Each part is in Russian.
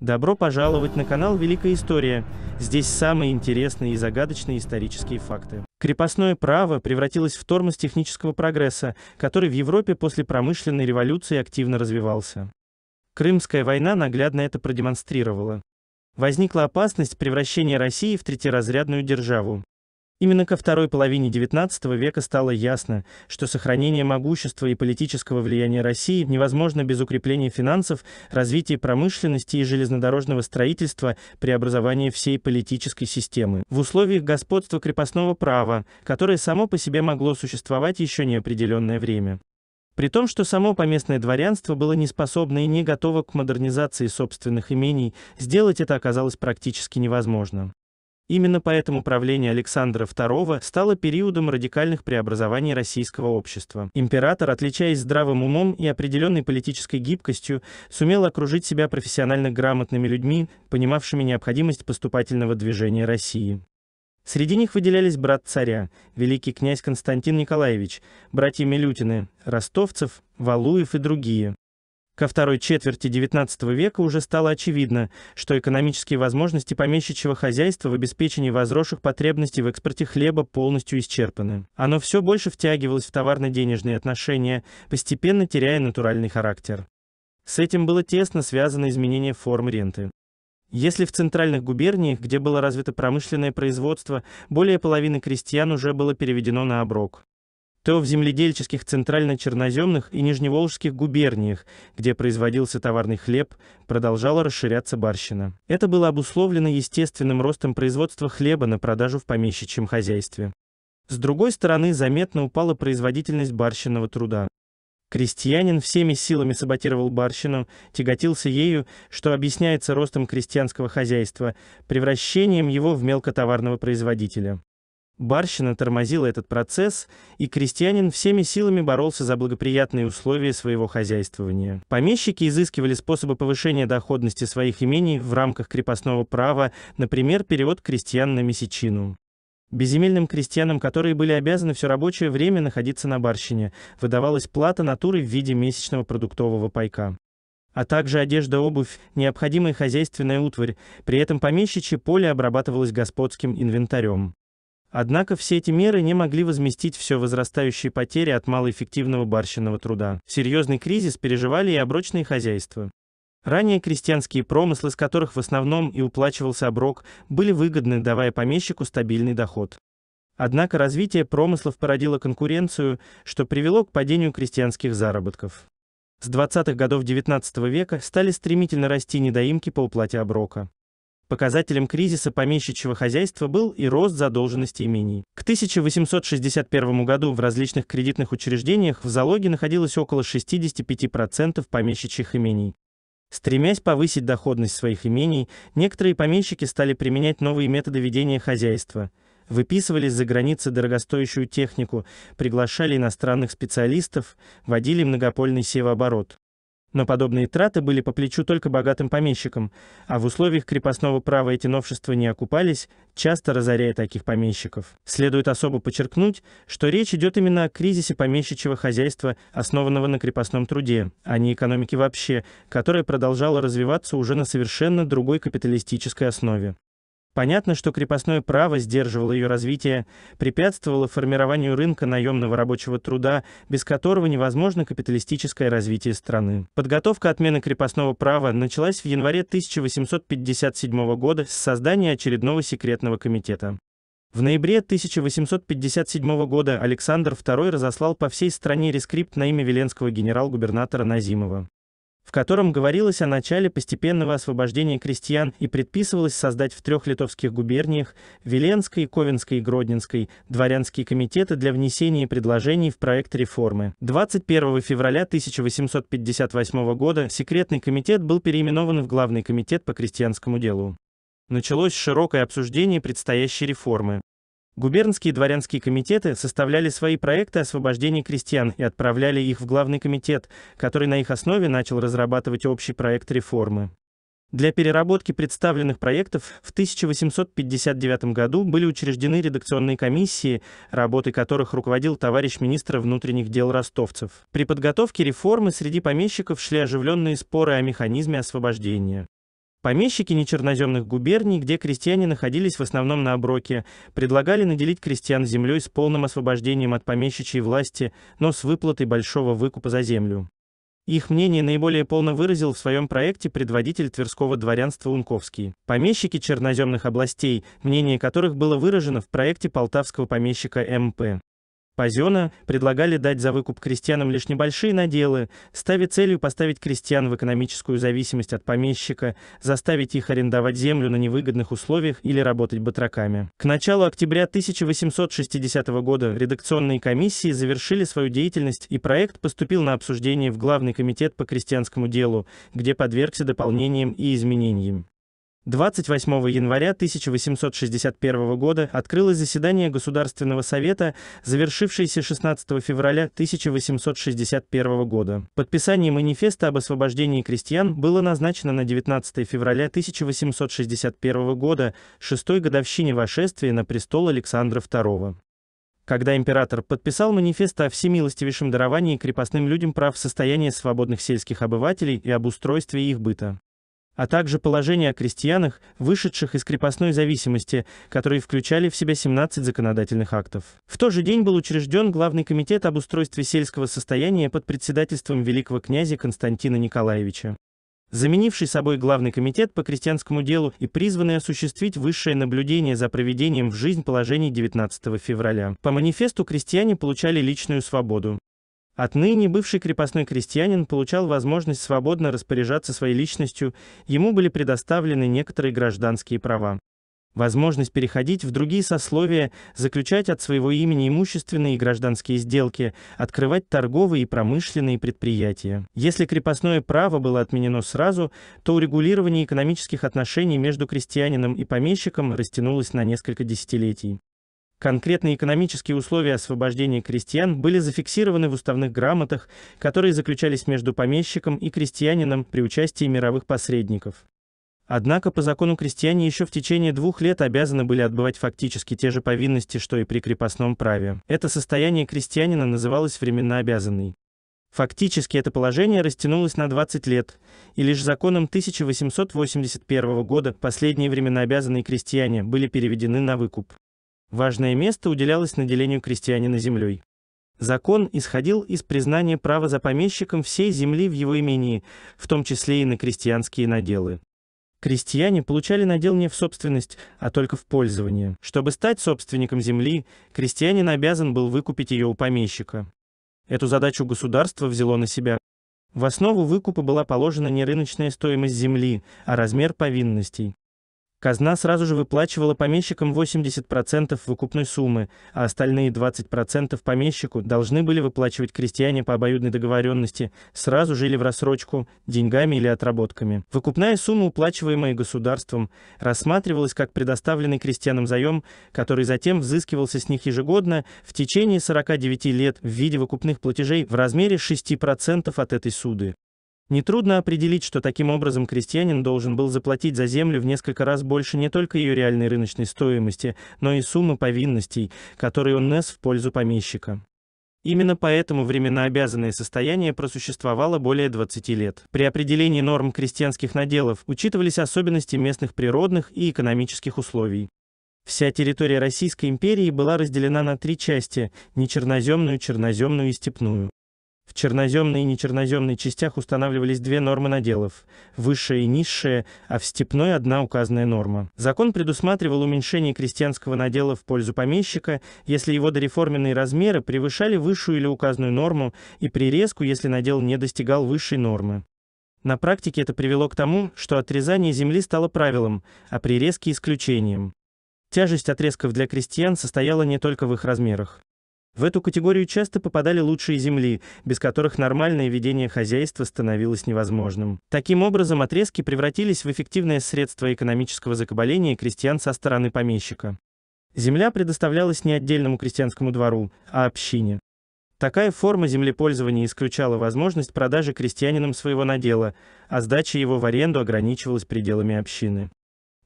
Добро пожаловать на канал «Великая история». Здесь самые интересные и загадочные исторические факты. Крепостное право превратилось в тормоз технического прогресса, который в Европе после промышленной революции активно развивался. Крымская война наглядно это продемонстрировала. Возникла опасность превращения России в третьеразрядную державу. Именно ко второй половине XIX века стало ясно, что сохранение могущества и политического влияния России невозможно без укрепления финансов, развития промышленности и железнодорожного строительства, преобразования всей политической системы. В условиях господства крепостного права, которое само по себе могло существовать еще неопределенное время. При том, что само поместное дворянство было не способно и не готово к модернизации собственных имений, сделать это оказалось практически невозможно. Именно поэтому правление Александра II стало периодом радикальных преобразований российского общества. Император, отличаясь здравым умом и определенной политической гибкостью, сумел окружить себя профессионально грамотными людьми, понимавшими необходимость поступательного движения России. Среди них выделялись брат царя, великий князь Константин Николаевич, братья Милютины, ростовцев, Валуев и другие. Ко второй четверти XIX века уже стало очевидно, что экономические возможности помещичьего хозяйства в обеспечении возросших потребностей в экспорте хлеба полностью исчерпаны. Оно все больше втягивалось в товарно-денежные отношения, постепенно теряя натуральный характер. С этим было тесно связано изменение форм ренты. Если в центральных губерниях, где было развито промышленное производство, более половины крестьян уже было переведено на оброк, то в земледельческих центрально-черноземных и нижневолжских губерниях, где производился товарный хлеб, продолжала расширяться барщина. Это было обусловлено естественным ростом производства хлеба на продажу в помещичьем хозяйстве. С другой стороны, заметно упала производительность барщинного труда. Крестьянин всеми силами саботировал барщину, тяготился ею, что объясняется ростом крестьянского хозяйства, превращением его в мелкотоварного производителя. Барщина тормозила этот процесс, и крестьянин всеми силами боролся за благоприятные условия своего хозяйствования. Помещики изыскивали способы повышения доходности своих имений в рамках крепостного права, например, перевод крестьян на месячину. Безземельным крестьянам, которые были обязаны все рабочее время находиться на барщине, выдавалась плата натуры в виде месячного продуктового пайка а также одежда, обувь, необходимая хозяйственная утварь, при этом помещичье поле обрабатывалось господским инвентарем. Однако все эти меры не могли возместить все возрастающие потери от малоэффективного барщинного труда. Серьезный кризис переживали и оброчные хозяйства. Ранее крестьянские промыслы, с которых в основном и уплачивался оброк, были выгодны, давая помещику стабильный доход. Однако развитие промыслов породило конкуренцию, что привело к падению крестьянских заработков. С 20-х годов XIX века стали стремительно расти недоимки по уплате оброка. Показателем кризиса помещичьего хозяйства был и рост задолженности имений. К 1861 году в различных кредитных учреждениях в залоге находилось около 65% помещичьих имений. Стремясь повысить доходность своих имений, некоторые помещики стали применять новые методы ведения хозяйства. Выписывали за границы дорогостоящую технику, приглашали иностранных специалистов, водили многопольный севооборот. Но подобные траты были по плечу только богатым помещикам, а в условиях крепостного права эти новшества не окупались, часто разоряя таких помещиков. Следует особо подчеркнуть, что речь идет именно о кризисе помещичьего хозяйства, основанного на крепостном труде, а не экономике вообще, которая продолжала развиваться уже на совершенно другой капиталистической основе. Понятно, что крепостное право сдерживало ее развитие, препятствовало формированию рынка наемного рабочего труда, без которого невозможно капиталистическое развитие страны. Подготовка отмены крепостного права началась в январе 1857 года с создания очередного секретного комитета. В ноябре 1857 года Александр II разослал по всей стране рескрипт на имя веленского генерал-губернатора Назимова в котором говорилось о начале постепенного освобождения крестьян и предписывалось создать в трех литовских губерниях Веленской, Ковенской и Гродненской дворянские комитеты для внесения предложений в проект реформы. 21 февраля 1858 года секретный комитет был переименован в Главный комитет по крестьянскому делу. Началось широкое обсуждение предстоящей реформы. Губернские дворянские комитеты составляли свои проекты освобождения крестьян и отправляли их в главный комитет, который на их основе начал разрабатывать общий проект реформы. Для переработки представленных проектов в 1859 году были учреждены редакционные комиссии, работой которых руководил товарищ министра внутренних дел ростовцев. При подготовке реформы среди помещиков шли оживленные споры о механизме освобождения. Помещики нечерноземных губерний, где крестьяне находились в основном на оброке, предлагали наделить крестьян землей с полным освобождением от помещичьей власти, но с выплатой большого выкупа за землю. Их мнение наиболее полно выразил в своем проекте предводитель Тверского дворянства Унковский. Помещики черноземных областей, мнение которых было выражено в проекте полтавского помещика МП. Позёна предлагали дать за выкуп крестьянам лишь небольшие наделы, ставя целью поставить крестьян в экономическую зависимость от помещика, заставить их арендовать землю на невыгодных условиях или работать батраками. К началу октября 1860 года редакционные комиссии завершили свою деятельность и проект поступил на обсуждение в Главный комитет по крестьянскому делу, где подвергся дополнениям и изменениям. 28 января 1861 года открылось заседание Государственного совета, завершившееся 16 февраля 1861 года. Подписание манифеста об освобождении крестьян было назначено на 19 февраля 1861 года, шестой годовщине вошествия на престол Александра II когда император подписал манифест о всемилостивейшем даровании крепостным людям прав состояния свободных сельских обывателей и об устройстве их быта а также положение о крестьянах, вышедших из крепостной зависимости, которые включали в себя 17 законодательных актов. В тот же день был учрежден Главный комитет об устройстве сельского состояния под председательством великого князя Константина Николаевича заменивший собой Главный комитет по крестьянскому делу и призванный осуществить высшее наблюдение за проведением в жизнь положений 19 февраля. По манифесту крестьяне получали личную свободу, Отныне бывший крепостной крестьянин получал возможность свободно распоряжаться своей личностью, ему были предоставлены некоторые гражданские права. Возможность переходить в другие сословия, заключать от своего имени имущественные и гражданские сделки, открывать торговые и промышленные предприятия. Если крепостное право было отменено сразу, то урегулирование экономических отношений между крестьянином и помещиком растянулось на несколько десятилетий. Конкретные экономические условия освобождения крестьян были зафиксированы в уставных грамотах, которые заключались между помещиком и крестьянином при участии мировых посредников. Однако по закону крестьяне еще в течение двух лет обязаны были отбывать фактически те же повинности, что и при крепостном праве. Это состояние крестьянина называлось временно обязанный. Фактически это положение растянулось на 20 лет, и лишь законом 1881 года последние временно обязанные крестьяне были переведены на выкуп. Важное место уделялось наделению крестьянина землей. Закон исходил из признания права за помещиком всей земли в его имении, в том числе и на крестьянские наделы. Крестьяне получали надел не в собственность, а только в пользование. Чтобы стать собственником земли, крестьянин обязан был выкупить ее у помещика. Эту задачу государство взяло на себя. В основу выкупа была положена не рыночная стоимость земли, а размер повинностей. Казна сразу же выплачивала помещикам 80% выкупной суммы, а остальные 20% помещику должны были выплачивать крестьяне по обоюдной договоренности, сразу же или в рассрочку, деньгами или отработками. Выкупная сумма, уплачиваемая государством, рассматривалась как предоставленный крестьянам заем, который затем взыскивался с них ежегодно в течение 49 лет в виде выкупных платежей в размере 6% от этой суды. Не трудно определить, что таким образом крестьянин должен был заплатить за землю в несколько раз больше не только ее реальной рыночной стоимости, но и суммы повинностей, которые он нес в пользу помещика. Именно поэтому временно обязанное состояние просуществовало более 20 лет. При определении норм крестьянских наделов учитывались особенности местных природных и экономических условий. Вся территория Российской империи была разделена на три части – нечерноземную, черноземную и степную. В черноземной и нечерноземной частях устанавливались две нормы наделов – высшая и низшая, а в степной – одна указанная норма. Закон предусматривал уменьшение крестьянского надела в пользу помещика, если его дореформенные размеры превышали высшую или указанную норму, и прирезку, если надел не достигал высшей нормы. На практике это привело к тому, что отрезание земли стало правилом, а прирезки – исключением. Тяжесть отрезков для крестьян состояла не только в их размерах. В эту категорию часто попадали лучшие земли, без которых нормальное ведение хозяйства становилось невозможным. Таким образом, отрезки превратились в эффективное средство экономического закабаления крестьян со стороны помещика. Земля предоставлялась не отдельному крестьянскому двору, а общине. Такая форма землепользования исключала возможность продажи крестьянинам своего надела, а сдача его в аренду ограничивалась пределами общины.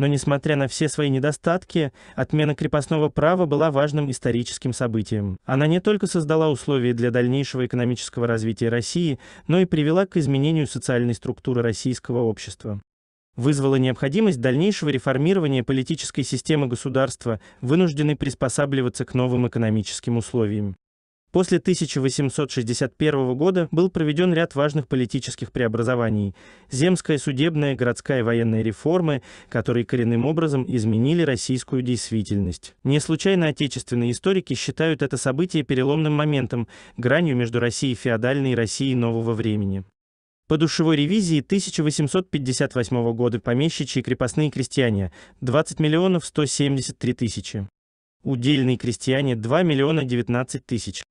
Но несмотря на все свои недостатки, отмена крепостного права была важным историческим событием. Она не только создала условия для дальнейшего экономического развития России, но и привела к изменению социальной структуры российского общества вызвала необходимость дальнейшего реформирования политической системы государства, вынужденной приспосабливаться к новым экономическим условиям. После 1861 года был проведен ряд важных политических преобразований. Земская, судебная, городская и военная реформы, которые коренным образом изменили российскую действительность. Не случайно отечественные историки считают это событие переломным моментом, гранью между Россией феодальной и Россией нового времени. По душевой ревизии 1858 года помещичьи и крепостные крестьяне – 20 миллионов 173 тысячи. Удельные крестьяне – 2 миллиона 19 тысяч.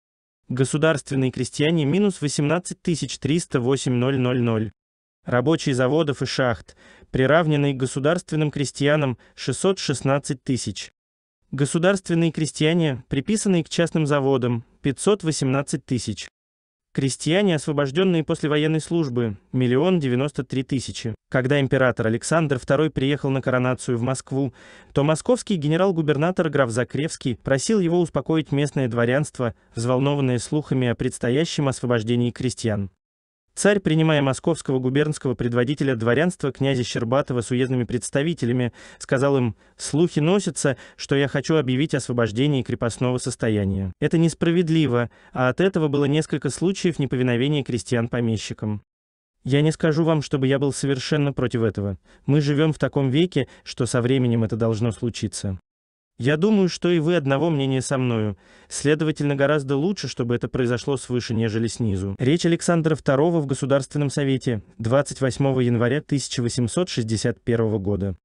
Государственные крестьяне – минус 18 308 Рабочие заводов и шахт, приравненные к государственным крестьянам – 616 тысяч. Государственные крестьяне, приписанные к частным заводам – 518 тысяч. Крестьяне, освобожденные после военной службы, миллион девяносто три тысячи. Когда император Александр II приехал на коронацию в Москву, то московский генерал-губернатор граф Закревский просил его успокоить местное дворянство, взволнованное слухами о предстоящем освобождении крестьян. Царь, принимая московского губернского предводителя дворянства князя Щербатова с уездными представителями, сказал им «Слухи носятся, что я хочу объявить освобождение крепостного состояния. Это несправедливо, а от этого было несколько случаев неповиновения крестьян помещикам». Я не скажу вам, чтобы я был совершенно против этого. Мы живем в таком веке, что со временем это должно случиться. Я думаю, что и вы одного мнения со мною. Следовательно, гораздо лучше, чтобы это произошло свыше, нежели снизу. Речь Александра II в Государственном совете 28 января 1861 года.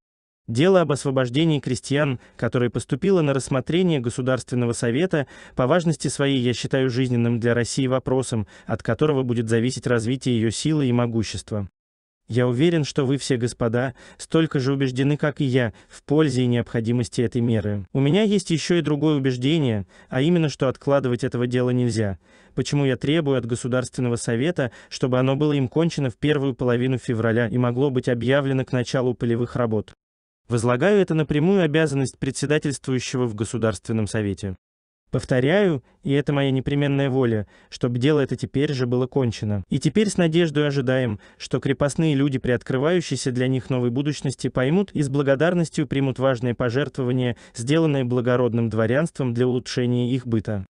Дело об освобождении крестьян, которое поступило на рассмотрение Государственного совета, по важности своей я считаю жизненным для России вопросом, от которого будет зависеть развитие ее силы и могущества. Я уверен, что вы все, господа, столько же убеждены, как и я, в пользе и необходимости этой меры. У меня есть еще и другое убеждение, а именно, что откладывать этого дела нельзя. Почему я требую от Государственного совета, чтобы оно было им кончено в первую половину февраля и могло быть объявлено к началу полевых работ. Возлагаю это напрямую обязанность председательствующего в Государственном совете. Повторяю, и это моя непременная воля, чтобы дело это теперь же было кончено. И теперь с надеждой ожидаем, что крепостные люди, приоткрывающиеся для них новой будущности, поймут и с благодарностью примут важные пожертвования, сделанные благородным дворянством для улучшения их быта.